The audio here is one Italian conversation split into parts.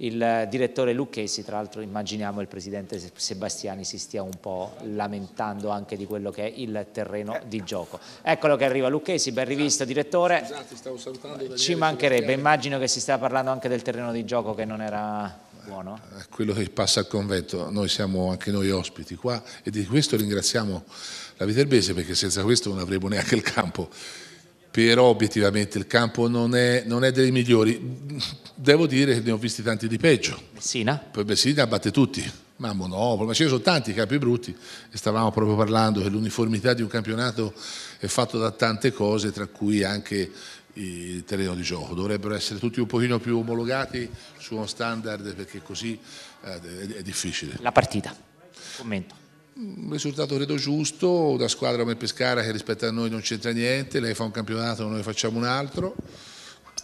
il direttore Lucchesi, tra l'altro immaginiamo il presidente Sebastiani si stia un po' lamentando anche di quello che è il terreno di gioco. Eccolo che arriva Lucchesi, ben rivisto direttore, ci mancherebbe, immagino che si stia parlando anche del terreno di gioco che non era buono. Eh, quello che passa al convento, noi siamo anche noi ospiti qua e di questo ringraziamo la Viterbese perché senza questo non avremmo neanche il campo però obiettivamente il campo non è, non è dei migliori. Devo dire che ne ho visti tanti di peggio. Messina? Poi Messina batte tutti, ma Monopoli, ma ce ne sono tanti capi brutti e stavamo proprio parlando che l'uniformità di un campionato è fatta da tante cose, tra cui anche il terreno di gioco. Dovrebbero essere tutti un pochino più omologati su uno standard perché così eh, è difficile. La partita, commento un risultato credo giusto, una squadra come Pescara che rispetto a noi non c'entra niente, lei fa un campionato, noi facciamo un altro,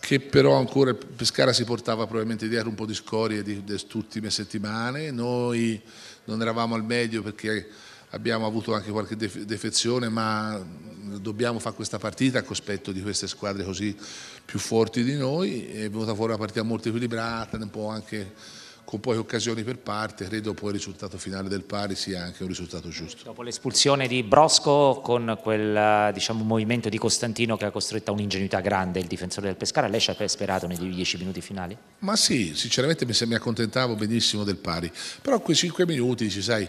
che però ancora Pescara si portava probabilmente dietro un po' di scorie di, queste ultime settimane, noi non eravamo al meglio perché abbiamo avuto anche qualche defezione, ma dobbiamo fare questa partita a cospetto di queste squadre così più forti di noi, è venuta fuori una partita molto equilibrata, un po' anche con poche occasioni per parte, credo poi il risultato finale del pari sia anche un risultato giusto. Dopo l'espulsione di Brosco con quel diciamo, movimento di Costantino che ha costretto a un'ingenuità grande il difensore del Pescara, lei ci ha sperato negli dieci minuti finali? Ma sì, sinceramente mi accontentavo benissimo del pari, però quei cinque minuti, ci sai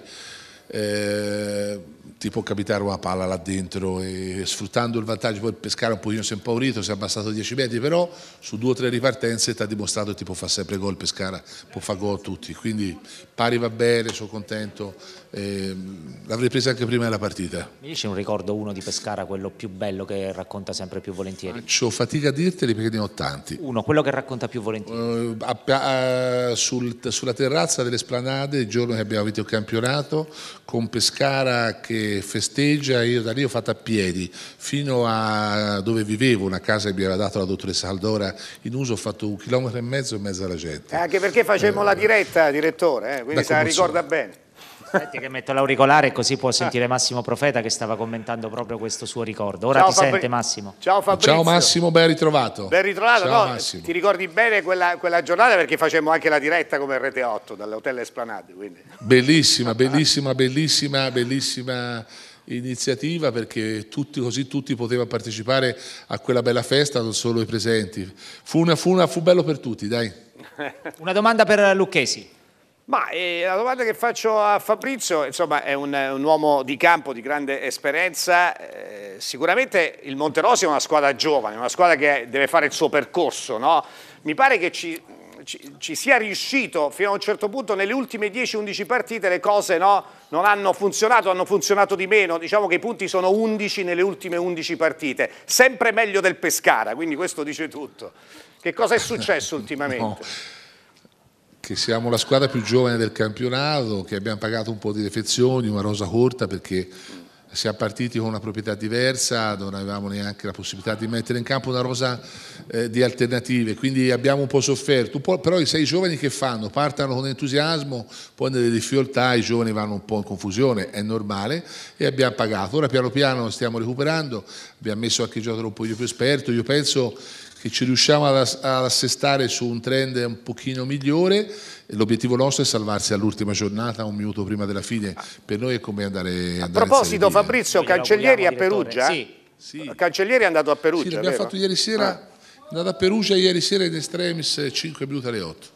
eh, ti può capitare una palla là dentro e sfruttando il vantaggio poi pescare un pochino si è impaurito, si è abbassato 10 metri, però su due o tre ripartenze ti ha dimostrato che ti può fare sempre gol pescare, può fare gol a tutti, quindi pari va bene, sono contento, eh, l'avrei presa anche prima della partita. Mi dici un ricordo uno di Pescara, quello più bello che racconta sempre più volentieri? Faccio fatica a dirteli perché ne ho tanti. Uno, quello che racconta più volentieri? Uh, a, a, sul, sulla terrazza delle Splanade, il giorno che abbiamo vinto il campionato, con Pescara che festeggia, io da lì ho fatto a piedi fino a dove vivevo, una casa che mi aveva dato la dottoressa Aldora in uso, ho fatto un chilometro e mezzo e mezzo alla gente. Eh, anche perché facemmo eh, la diretta, direttore, eh, quindi se la ricorda bene. Senti che metto l'auricolare così può sentire Massimo Profeta che stava commentando proprio questo suo ricordo. Ora Ciao ti Fabri- sente Massimo. Ciao Fabrizio. Ciao Massimo, ben ritrovato. Ben ritrovato, Ciao no, Massimo. ti ricordi bene quella, quella giornata perché facemmo anche la diretta come Rete 8 dall'Hotel Esplanade. Quindi. Bellissima, bellissima, bellissima, bellissima iniziativa perché tutti, così tutti potevano partecipare a quella bella festa, non solo i presenti. Fu, una, fu, una, fu bello per tutti, dai. Una domanda per Lucchesi. Ma eh, la domanda che faccio a Fabrizio, insomma, è un, un uomo di campo di grande esperienza, eh, sicuramente il Monterosi è una squadra giovane, una squadra che deve fare il suo percorso, no? Mi pare che ci, ci, ci, sia riuscito fino a un certo punto nelle ultime 10-11 partite le cose no? non hanno funzionato, hanno funzionato di meno, diciamo che i punti sono 11 nelle ultime 11 partite, sempre meglio del Pescara, quindi questo dice tutto. Che cosa è successo ultimamente? No che siamo la squadra più giovane del campionato, che abbiamo pagato un po' di defezioni, una rosa corta perché siamo partiti con una proprietà diversa, non avevamo neanche la possibilità di mettere in campo una rosa eh, di alternative, quindi abbiamo un po' sofferto, po', però i sei giovani che fanno? Partano con entusiasmo, poi nelle difficoltà i giovani vanno un po' in confusione, è normale e abbiamo pagato. Ora piano piano stiamo recuperando, abbiamo messo anche il giocatore un po' più esperto, io penso che ci riusciamo ad assestare su un trend un pochino migliore. L'obiettivo nostro è salvarsi all'ultima giornata, un minuto prima della fine. Per noi è come andare a andare proposito, Fabrizio, Cancellieri a Perugia? Sì. sì. Cancellieri è andato a Perugia. Sì, l'abbiamo fatto ieri sera. Ah. È andato a Perugia ieri sera in estremis 5 minuti alle 8.